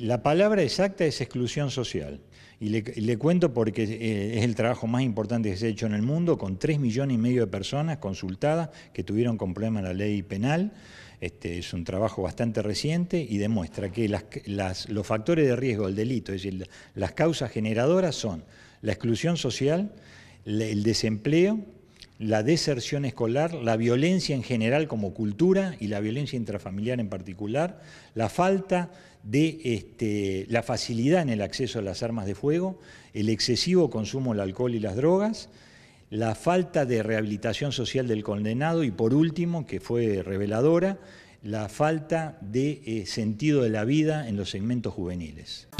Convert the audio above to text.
La palabra exacta es exclusión social. Y le, cuento porque eh, es el trabajo más importante que se ha hecho en el mundo, con 3 millones y medio de personas consultadas que tuvieron con problemas la ley penal. Este, es un trabajo bastante reciente y demuestra que los factores de riesgo del delito, es decir, las causas generadoras son la exclusión social, el desempleo, la deserción escolar, la violencia en general como cultura y la violencia intrafamiliar en particular, la falta de este, la facilidad en el acceso a las armas de fuego, el excesivo consumo del alcohol y las drogas, la falta de rehabilitación social del condenado y por último, que fue reveladora, la falta de eh, sentido de la vida en los segmentos juveniles.